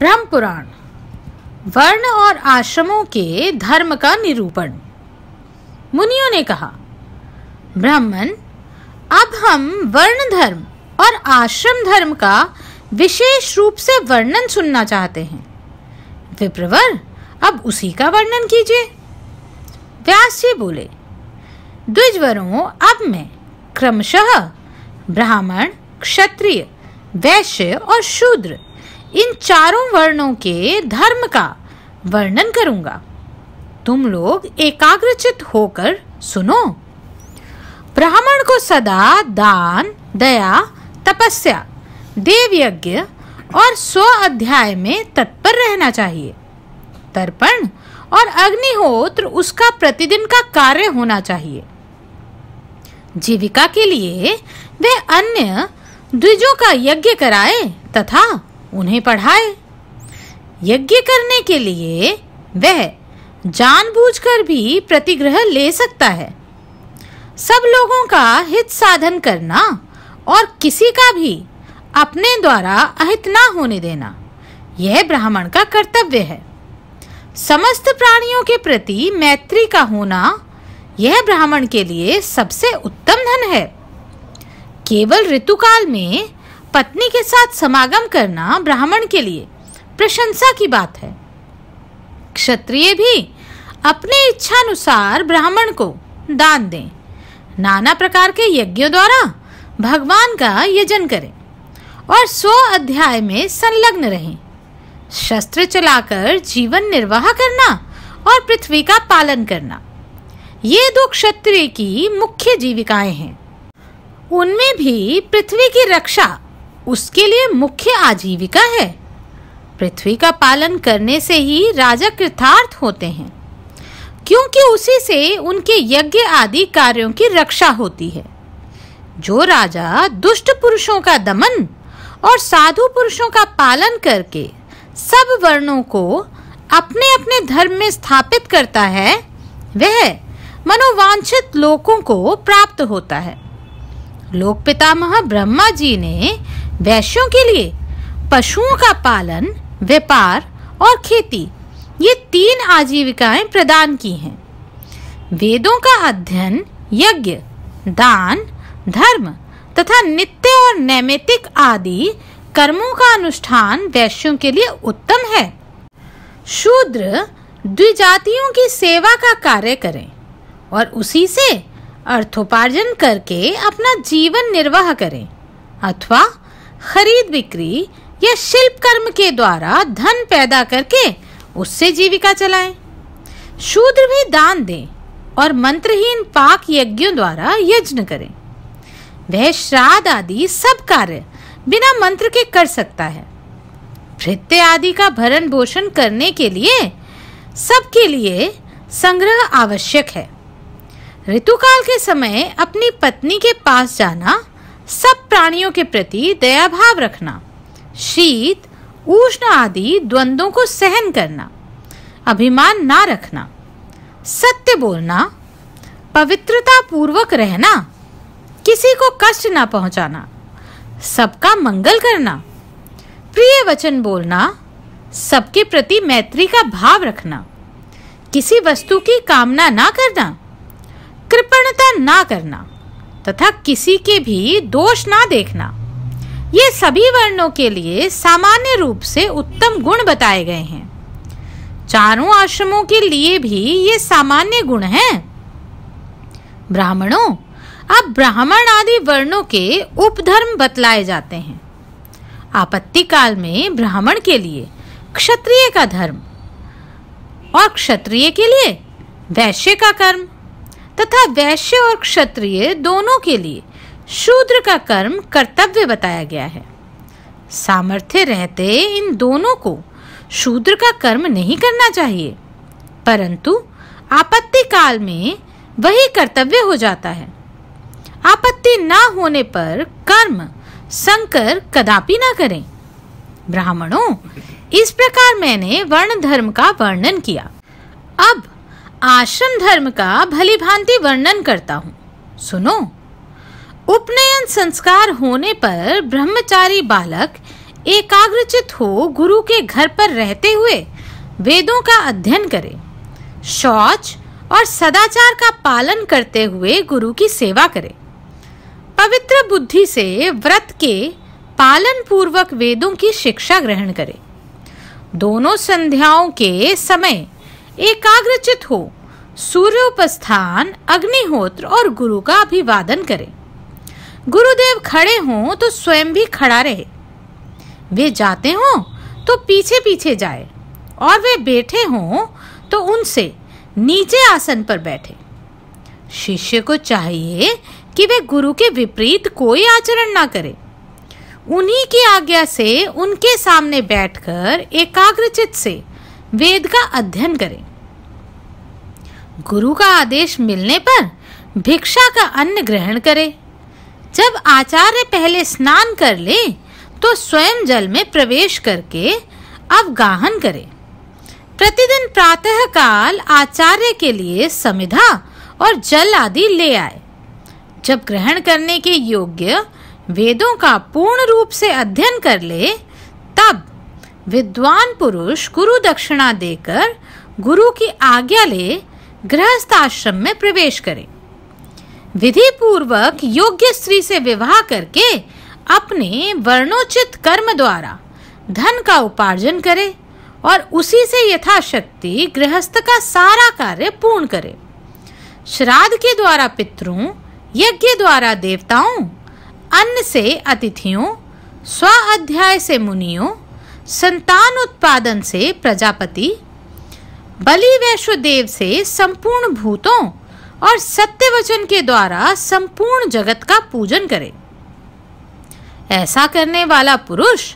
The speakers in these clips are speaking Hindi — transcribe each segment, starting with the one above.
ब्रह्म पुराण वर्ण और आश्रमों के धर्म का निरूपण मुनियों ने कहा ब्राह्मण अब हम वर्ण धर्म और आश्रम धर्म का विशेष रूप से वर्णन सुनना चाहते हैं विप्रवर अब उसी का वर्णन कीजिए व्यास जी बोले द्विजवरों अब मैं क्रमशः ब्राह्मण क्षत्रिय वैश्य और शूद्र इन चारों वर्णों के धर्म का वर्णन करूंगा तुम लोग एकाग्रचित होकर सुनो ब्राह्मण को सदा दान दया तपस्या देव यज्ञ और स्व अध्याय में तत्पर रहना चाहिए तर्पण और अग्निहोत्र उसका प्रतिदिन का कार्य होना चाहिए जीविका के लिए वे अन्य द्विजों का यज्ञ कराए तथा उन्हें पढ़ाए यज्ञ करने के लिए वह जानबूझकर भी प्रतिग्रह ले सकता है सब लोगों का हित साधन करना और किसी का भी अपने द्वारा अहित ना होने देना यह ब्राह्मण का कर्तव्य है समस्त प्राणियों के प्रति मैत्री का होना यह ब्राह्मण के लिए सबसे उत्तम धन है केवल ऋतुकाल में पत्नी के साथ समागम करना ब्राह्मण के लिए प्रशंसा की बात है क्षत्रिय भी अपनी इच्छानुसार ब्राह्मण को दान दें नाना प्रकार के यज्ञों द्वारा भगवान का यजन करें और सो अध्याय में संलग्न रहें शस्त्र चलाकर जीवन निर्वाह करना और पृथ्वी का पालन करना ये दो क्षत्रिय की मुख्य जीविकाएं हैं उनमें भी पृथ्वी की रक्षा उसके लिए मुख्य आजीविका है पृथ्वी का पालन करने से ही राजा कृतार्थ होते हैं क्योंकि उसी से उनके यज्ञ आदि कार्यों की रक्षा होती है जो राजा दुष्ट पुरुषों का दमन और साधु पुरुषों का पालन करके सब वर्णों को अपने अपने धर्म में स्थापित करता है वह मनोवांछित लोकों को प्राप्त होता है लोक पितामह ब्रह्मा जी ने वैश्यों के लिए पशुओं का पालन व्यापार और खेती ये तीन आजीविकाएं प्रदान की हैं वेदों का अध्ययन यज्ञ दान धर्म तथा नित्य और नैमितिक आदि कर्मों का अनुष्ठान वैश्यों के लिए उत्तम है शूद्र द्विजातियों की सेवा का कार्य करें और उसी से अर्थोपार्जन करके अपना जीवन निर्वाह करें अथवा खरीद बिक्री या शिल्प कर्म के द्वारा धन पैदा करके उससे जीविका चलाएं। शूद्र भी दान दें और मंत्रहीन पाक यज्ञों द्वारा यज्ञ करें वह श्राद्ध आदि सब कार्य बिना मंत्र के कर सकता है भृत्य आदि का भरण पोषण करने के लिए सबके लिए संग्रह आवश्यक है ऋतुकाल के समय अपनी पत्नी के पास जाना सब प्राणियों के प्रति दया भाव रखना शीत उष्ण आदि द्वंद्वों को सहन करना अभिमान ना रखना सत्य बोलना पवित्रता पूर्वक रहना किसी को कष्ट ना पहुंचाना सबका मंगल करना प्रिय वचन बोलना सबके प्रति मैत्री का भाव रखना किसी वस्तु की कामना ना करना कृपणता ना करना तथा किसी के भी दोष ना देखना ये सभी वर्णों के लिए सामान्य रूप से उत्तम गुण बताए गए हैं चारों आश्रमों के लिए भी ये सामान्य गुण हैं ब्राह्मणों अब ब्राह्मण आदि वर्णों के उपधर्म बतलाए जाते हैं आपत्ति काल में ब्राह्मण के लिए क्षत्रिय का धर्म और क्षत्रिय के लिए वैश्य का कर्म तथा वैश्य और क्षत्रिय दोनों के लिए शूद्र का कर्म कर्तव्य बताया गया है सामर्थ्य रहते इन दोनों को शूद्र का कर्म नहीं करना चाहिए परंतु आपत्ति काल में वही कर्तव्य हो जाता है आपत्ति ना होने पर कर्म संकर कदापि ना करें ब्राह्मणों इस प्रकार मैंने वर्ण धर्म का वर्णन किया अब आश्रम धर्म का भली भांति वर्णन करता हूँ सुनो उपनयन संस्कार होने पर ब्रह्मचारी बालक एकाग्रचित हो गुरु के घर पर रहते हुए वेदों का अध्ययन करे शौच और सदाचार का पालन करते हुए गुरु की सेवा करे पवित्र बुद्धि से व्रत के पालन पूर्वक वेदों की शिक्षा ग्रहण करे दोनों संध्याओं के समय एकाग्रचित हो सूर्योपस्थान अग्निहोत्र और गुरु का अभिवादन करें गुरुदेव खड़े हों तो स्वयं भी खड़ा रहे वे जाते हों तो पीछे पीछे जाए और वे बैठे हों तो उनसे नीचे आसन पर बैठे शिष्य को चाहिए कि वे गुरु के विपरीत कोई आचरण ना करे उन्हीं की आज्ञा से उनके सामने बैठकर एकाग्रचित से वेद का अध्ययन करें गुरु का आदेश मिलने पर भिक्षा का अन्न ग्रहण करे जब आचार्य पहले स्नान कर ले तो स्वयं जल में प्रवेश करके अवगाहन करे प्रतिदिन प्रातः काल आचार्य के लिए समिधा और जल आदि ले आए जब ग्रहण करने के योग्य वेदों का पूर्ण रूप से अध्ययन कर ले तब विद्वान पुरुष गुरु दक्षिणा देकर गुरु की आज्ञा ले गृहस्थ आश्रम में प्रवेश करें विधि पूर्वक योग्य स्त्री से विवाह करके अपने वर्णोचित कर्म द्वारा धन का उपार्जन करे और उसी से यथाशक्ति गृहस्थ का सारा कार्य पूर्ण करे श्राद्ध के द्वारा पितरों यज्ञ द्वारा देवताओं अन्न से अतिथियों स्व अध्याय से मुनियों संतान उत्पादन से प्रजापति बलि देव से संपूर्ण भूतों और सत्य वचन के द्वारा संपूर्ण जगत का पूजन करें ऐसा करने वाला पुरुष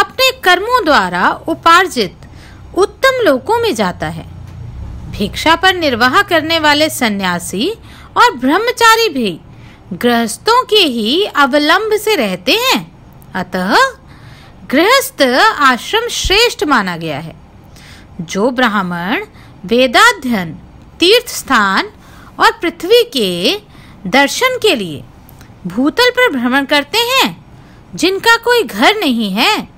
अपने कर्मों द्वारा उपार्जित उत्तम लोकों में जाता है भिक्षा पर निर्वाह करने वाले सन्यासी और ब्रह्मचारी भी गृहस्थों के ही अवलंब से रहते हैं अतः गृहस्थ आश्रम श्रेष्ठ माना गया है जो ब्राह्मण वेदाध्यन तीर्थ स्थान और पृथ्वी के दर्शन के लिए भूतल पर भ्रमण करते हैं जिनका कोई घर नहीं है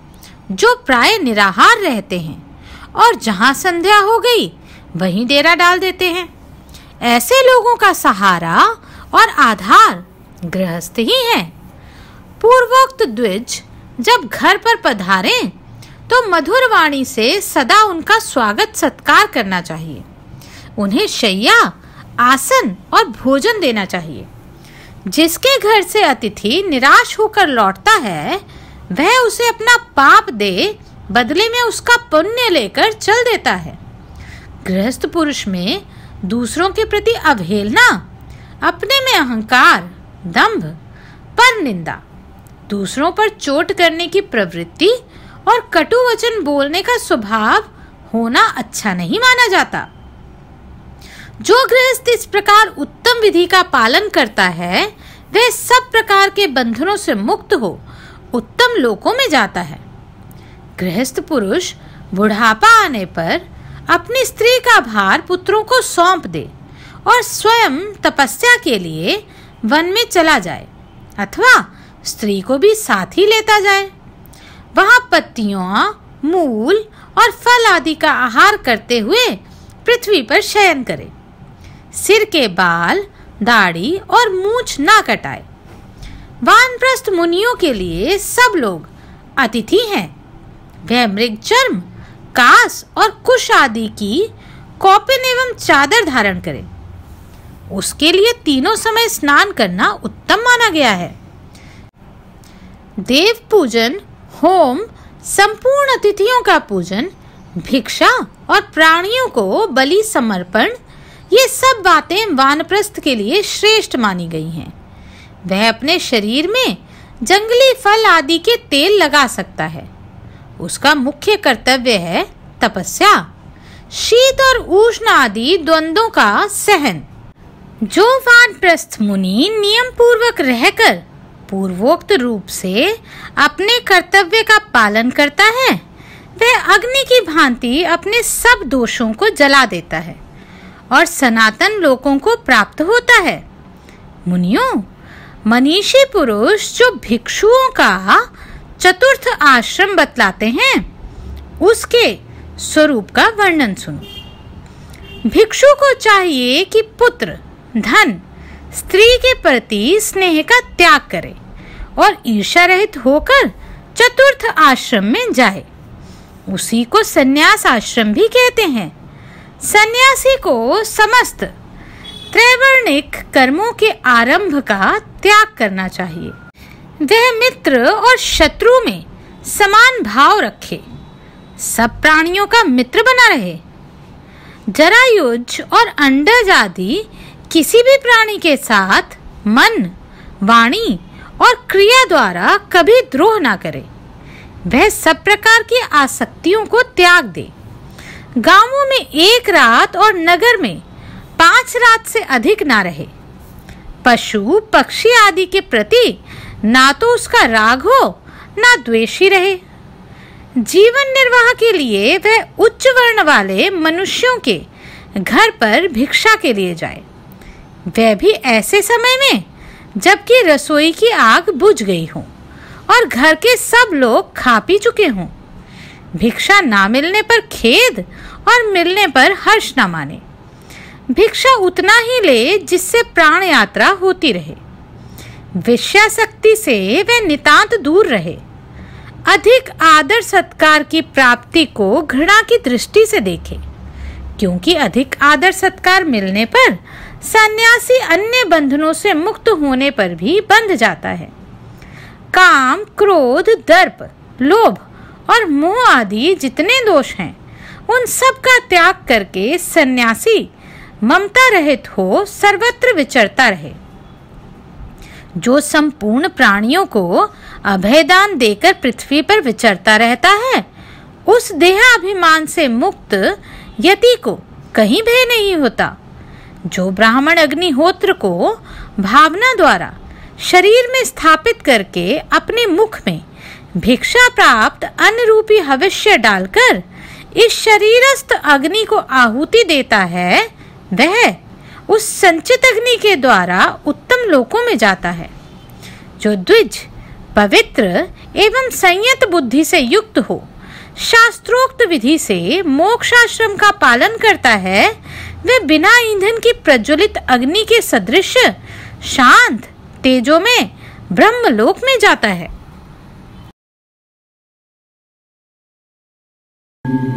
जो प्राय निराहार रहते हैं और जहाँ संध्या हो गई वहीं डेरा डाल देते हैं ऐसे लोगों का सहारा और आधार गृहस्थ ही है पूर्वोक्त द्विज जब घर पर पधारें तो मधुर वाणी से सदा उनका स्वागत सत्कार करना चाहिए उन्हें शैया आसन और भोजन देना चाहिए जिसके घर से अतिथि निराश होकर लौटता है वह उसे अपना पाप दे बदले में उसका पुण्य लेकर चल देता है गृहस्थ पुरुष में दूसरों के प्रति अवहेलना अपने में अहंकार दंभ पर निंदा दूसरों पर चोट करने की प्रवृत्ति और कटु वचन बोलने का स्वभाव होना अच्छा नहीं माना जाता जो गृहस्थ इस प्रकार उत्तम विधि का पालन करता है वह सब प्रकार के बंधनों से मुक्त हो उत्तम लोकों में जाता है गृहस्थ पुरुष बुढ़ापा आने पर अपनी स्त्री का भार पुत्रों को सौंप दे और स्वयं तपस्या के लिए वन में चला जाए अथवा स्त्री को भी साथ ही लेता जाए वहाँ पत्तियों हाँ, मूल और फल आदि का आहार करते हुए पृथ्वी पर शयन करे सिर के बाल दाढ़ी और मूछ ना कटाए वानप्रस्थ मुनियों के लिए सब लोग अतिथि हैं वह मृग चर्म कास और कुश आदि की कौपिन एवं चादर धारण करें उसके लिए तीनों समय स्नान करना उत्तम माना गया है देव पूजन होम संपूर्ण अतिथियों का पूजन भिक्षा और प्राणियों को बलि समर्पण ये सब बातें वानप्रस्थ के लिए श्रेष्ठ मानी गई हैं वह अपने शरीर में जंगली फल आदि के तेल लगा सकता है उसका मुख्य कर्तव्य है तपस्या शीत और उष्ण आदि द्वंद्वों का सहन जो वानप्रस्थ मुनि नियम पूर्वक रहकर पूर्वोक्त रूप से अपने कर्तव्य का पालन करता है वह अग्नि की भांति अपने सब दोषों को जला देता है और सनातन लोगों को प्राप्त होता है मुनियों मनीषी पुरुष जो भिक्षुओं का चतुर्थ आश्रम बतलाते हैं उसके स्वरूप का वर्णन सुनो भिक्षु को चाहिए कि पुत्र धन स्त्री के प्रति स्नेह का त्याग करे और ईर्षा रहित होकर चतुर्थ आश्रम में जाए उसी को सन्यास आश्रम भी कहते हैं सन्यासी को समस्त त्रैवर्णिक कर्मों के आरंभ का त्याग करना चाहिए वह मित्र और शत्रु में समान भाव रखे सब प्राणियों का मित्र बना रहे जरायुज और अंडज आदि किसी भी प्राणी के साथ मन वाणी और क्रिया द्वारा कभी द्रोह ना करे वह सब प्रकार की आसक्तियों को त्याग दे गांवों में एक रात और नगर में पांच रात से अधिक ना रहे पशु पक्षी आदि के प्रति ना तो उसका राग हो ना द्वेषी रहे जीवन निर्वाह के लिए वह उच्च वर्ण वाले मनुष्यों के घर पर भिक्षा के लिए जाए वह भी ऐसे समय में जबकि रसोई की आग बुझ गई हो और घर के सब लोग खा पी चुके हों भिक्षा ना मिलने पर खेद और मिलने पर हर्ष ना माने भिक्षा उतना ही ले जिससे प्राण यात्रा होती रहे विषयाशक्ति से वह नितांत दूर रहे अधिक आदर सत्कार की प्राप्ति को घृणा की दृष्टि से देखे क्योंकि अधिक आदर सत्कार मिलने पर सन्यासी अन्य बंधनों से मुक्त होने पर भी बंध जाता है काम क्रोध दर्प लोभ और मोह आदि जितने दोष हैं उन सब का त्याग करके सन्यासी ममता रहित हो सर्वत्र विचरता रहे जो संपूर्ण प्राणियों को अभयदान देकर पृथ्वी पर विचरता रहता है उस देहाभिमान से मुक्त यति को कहीं भय नहीं होता जो ब्राह्मण अग्निहोत्र को भावना द्वारा शरीर में स्थापित करके अपने मुख में भिक्षा प्राप्त अन्न रूपी हविष्य डालकर इस शरीरस्थ अग्नि को आहुति देता है वह उस संचित अग्नि के द्वारा उत्तम लोकों में जाता है जो द्विज पवित्र एवं संयत बुद्धि से युक्त हो शास्त्रोक्त विधि से मोक्षाश्रम का पालन करता है वे बिना ईंधन की प्रज्वलित अग्नि के सदृश शांत तेजो में ब्रह्मलोक में जाता है